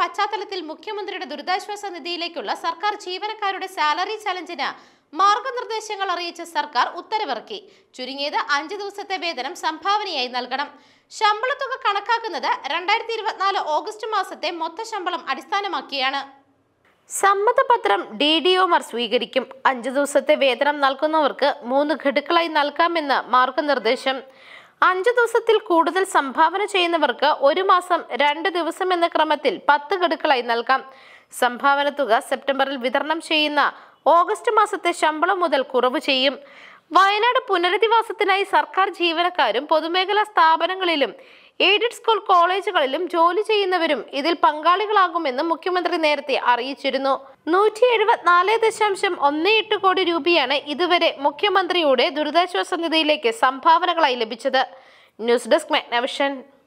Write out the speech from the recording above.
പശ്ചാത്തലത്തിൽ മുഖ്യമന്ത്രിയുടെ ദുരിതാശ്വാസ നിധിയിലേക്കുള്ള സർക്കാർ ജീവനക്കാരുടെ സാലറി ചലഞ്ചിന് മാർഗനിർദ്ദേശങ്ങൾ അറിയിച്ച സർക്കാർ ഉത്തരവിറക്കി ചുരുങ്ങിയത് അഞ്ചു ദിവസത്തെ വേതനം സംഭാവനയായി നൽകണം ശമ്പളത്തുക കണക്കാക്കുന്നത് രണ്ടായിരത്തി ഇരുപത്തിനാല് ഓഗസ്റ്റ് മാസത്തെ മൊത്ത ശമ്പളം അടിസ്ഥാനമാക്കിയാണ് സമ്മതപത്രം ഡി ഡി ഒമാർ സ്വീകരിക്കും അഞ്ചു ദിവസത്തെ വേതനം നൽകുന്നവർക്ക് മൂന്ന് ഘടുക്കളായി നൽകാമെന്ന് മാർഗനിർദ്ദേശം അഞ്ചു ദിവസത്തിൽ കൂടുതൽ സംഭാവന ചെയ്യുന്നവർക്ക് ഒരു മാസം രണ്ട് ദിവസം എന്ന ക്രമത്തിൽ പത്ത് ഗഡുക്കളായി നൽകാം സംഭാവന തുക സെപ്റ്റംബറിൽ വിതരണം ചെയ്യുന്ന ഓഗസ്റ്റ് മാസത്തെ ശമ്പളം മുതൽ കുറവ് ചെയ്യും വയനാട് പുനരധിവാസത്തിനായി സർക്കാർ ജീവനക്കാരും പൊതുമേഖലാ സ്ഥാപനങ്ങളിലും എയ്ഡഡ് സ്കൂൾ കോളേജുകളിലും ജോലി ചെയ്യുന്നവരും ഇതിൽ പങ്കാളികളാകുമെന്ന് മുഖ്യമന്ത്രി നേരത്തെ അറിയിച്ചിരുന്നു നൂറ്റി എഴുപത്തിനാല് ദശാംശം ഒന്ന് എട്ട് കോടി രൂപയാണ് ഇതുവരെ മുഖ്യമന്ത്രിയുടെ ദുരിതാശ്വാസ നിധിയിലേക്ക് സംഭാവനകളായി ലഭിച്ചത് ന്യൂസ് ഡെസ്ക് മാഗ്നവിഷൻ